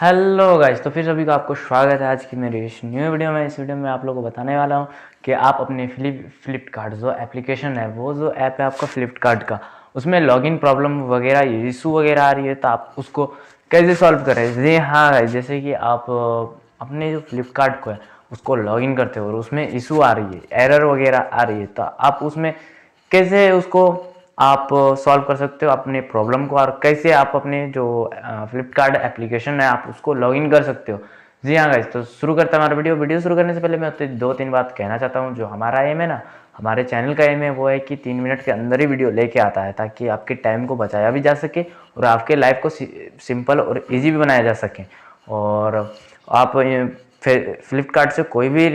hello guys तो फिर सभी का आपको स्वागत है आज की मेरी इस न्यू वीडियो में इस वीडियो में आप लोगों को बताने वाला हूँ कि आप अपने फ्लिप फ्लिपकार्ट जो एप्लीकेशन है वो जो ऐप है आपका फ्लिपकार्ट का उसमें लॉगिन प्रॉब्लम वगैरह इशू वगैरह आ रही है तो आप उसको कैसे सॉल्व करें जी हाँ गाइज़ जैसे कि आप अपने जो फ्लिपकार्ट को है उसको लॉगिन करते हो और उसमें इशू आ रही है एरर वगैरह आ रही है तो आप उसमें कैसे उसको आप सॉल्व कर सकते हो अपने प्रॉब्लम को और कैसे आप अपने जो फ्लिपकार्ट एप्लीकेशन है आप उसको लॉगिन कर सकते हो जी हाँ गाइज तो शुरू करता हमारा वीडियो वीडियो शुरू करने से पहले मैं तो दो तीन बात कहना चाहता हूँ जो हमारा एम है ना हमारे चैनल का एम है वो है कि तीन मिनट के अंदर ही वीडियो लेके आता है ताकि आपके टाइम को बचाया भी जा सके और आपके लाइफ को सिंपल और ईजी भी बनाया जा सके और आप फ्लिपकार्ट से कोई भी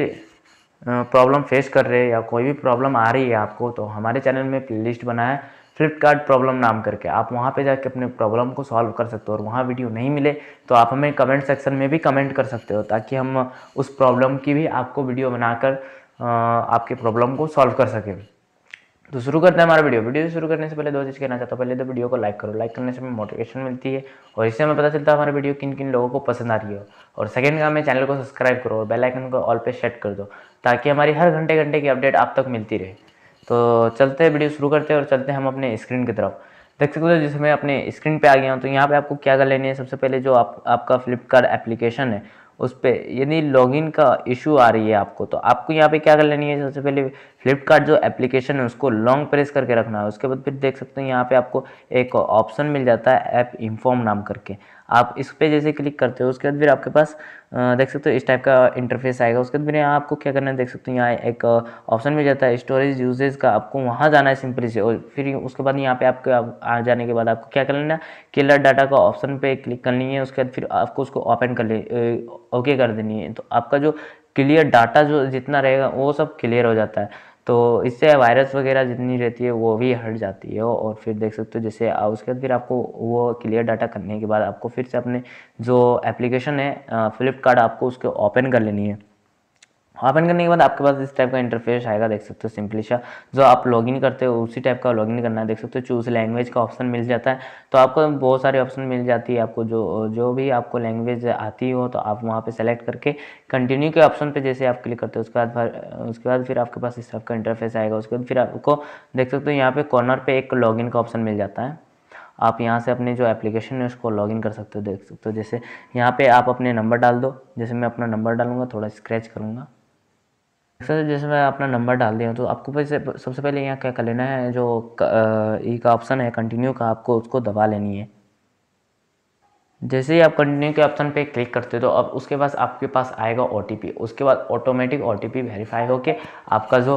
प्रॉब्लम फेस कर रहे हैं या कोई भी प्रॉब्लम आ रही है आपको तो हमारे चैनल में प्लेलिस्ट बना है फ्लिपकार्ट प्रॉब्लम नाम करके आप वहाँ पे जाके अपने प्रॉब्लम को सॉल्व कर सकते हो और वहाँ वीडियो नहीं मिले तो आप हमें कमेंट सेक्शन में भी कमेंट कर सकते हो ताकि हम उस प्रॉब्लम की भी आपको वीडियो बनाकर आपके प्रॉब्लम को सॉल्व कर सकें तो शुरू करते हैं हमारा वीडियो वीडियो शुरू करने से पहले दो चीज़ कहना चाहता हूँ पहले तो वीडियो को लाइक करो लाइक करने से हमें मोटिवेशन मिलती है और इससे हमें पता चलता है हमारा वीडियो किन किन लोगों को पसंद आ रही हो और सेकंड का हमें चैनल को सब्सक्राइब करो और बेल आइकन को ऑल पे सेट कर दो ताकि हमारी हर घंटे घंटे की अपडेट आप तक मिलती रहे तो चलते हैं वीडियो शुरू करते हैं और चलते हैं हम अपने स्क्रीन की तरफ देख सकते हो जैसे मैं अपने स्क्रीन पर आ गया हूँ तो यहाँ पर आपको क्या कर लेनी है सबसे पहले जो आप आपका फ्लिपकार्ट एप्लीकेशन है उस पर यदि लॉगिन का इशू आ रही है आपको तो आपको यहाँ पे क्या कर लेनी है सबसे पहले फ्लिपकार्ट जो एप्लीकेशन है उसको लॉन्ग प्रेस करके रखना है उसके बाद फिर देख सकते हैं यहाँ पे आपको एक ऑप्शन मिल जाता है ऐप इन्फॉर्म नाम करके आप इस पर जैसे क्लिक करते हो उसके बाद फिर आपके पास देख सकते हो इस टाइप का इंटरफेस आएगा उसके बाद फिर यहाँ आपको क्या करना है देख सकते हो यहाँ एक ऑप्शन मिल जाता है स्टोरेज यूजेज का आपको वहाँ जाना है सिंपली से और फिर उसके बाद यहाँ पे आपके आ जाने के बाद आपको क्या कर लेना है किलर डाटा का ऑप्शन पे क्लिक करनी है उसके बाद फिर आपको उसको ओपन कर ले ओके कर देनी है तो आपका जो क्लियर डाटा जो जितना रहेगा वो सब क्लियर हो जाता है तो इससे वायरस वगैरह जितनी रहती है वो भी हट जाती है और फिर देख सकते हो जैसे उसके बाद फिर आपको वो क्लियर डाटा करने के बाद आपको फिर से अपने जो एप्लीकेशन है फ्लिपकार्ट आपको उसके ओपन कर लेनी है ओपन करने के बाद आपके पास इस टाइप का इंटरफेस आएगा देख सकते हो सिंपली सा जो आप लॉगिन करते हो उसी टाइप का लॉगिन करना है देख सकते हो चूज लैंग्वेज का ऑप्शन मिल जाता है तो आपको बहुत सारे ऑप्शन मिल जाती है आपको जो जो भी आपको लैंग्वेज आती हो तो आप वहाँ पे सेलेक्ट करके कंटिन्यू के ऑप्शन पे जैसे आप क्लिक करते हो उसके बाद उसके बाद फिर आपके पास इस टाइप का इंटरफेस आएगा उसके बाद फिर आपको देख सकते हो यहाँ पर कॉर्नर पर एक लॉगिन का ऑप्शन मिल जाता है आप यहाँ से अपने जो एप्लीकेशन है उसको लॉगिन कर सकते हो देख सकते हो जैसे यहाँ पे आप अपने नंबर डाल दो जैसे मैं अपना नंबर डालूंगा थोड़ा स्क्रैच करूँगा सर जैसे मैं अपना नंबर डाल दिया तो आपको वैसे सबसे पहले यहाँ क्या कर लेना है जो ई का ऑप्शन है कंटिन्यू का आपको उसको दबा लेनी है जैसे ही आप कंटिन्यू के ऑप्शन पे क्लिक करते हो तो अब उसके पास आपके पास आएगा ओ उसके बाद ऑटोमेटिक ओ वेरीफाई होके आपका जो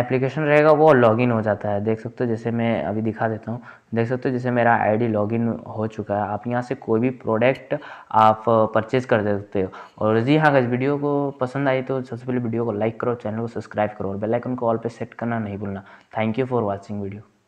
एप्लीकेशन रहेगा वो लॉगिन हो जाता है देख सकते हो जैसे मैं अभी दिखा देता हूँ देख सकते हो जैसे मेरा आईडी लॉगिन हो चुका है आप यहाँ से कोई भी प्रोडक्ट आप परचेज कर सकते हो और जी हाँ अगर वीडियो को पसंद आई तो सबसे पहले वीडियो को लाइक करो चैनल को सब्सक्राइब करो और बेलाइकन को ऑल पर सेट करना नहीं भूलना thank you for watching video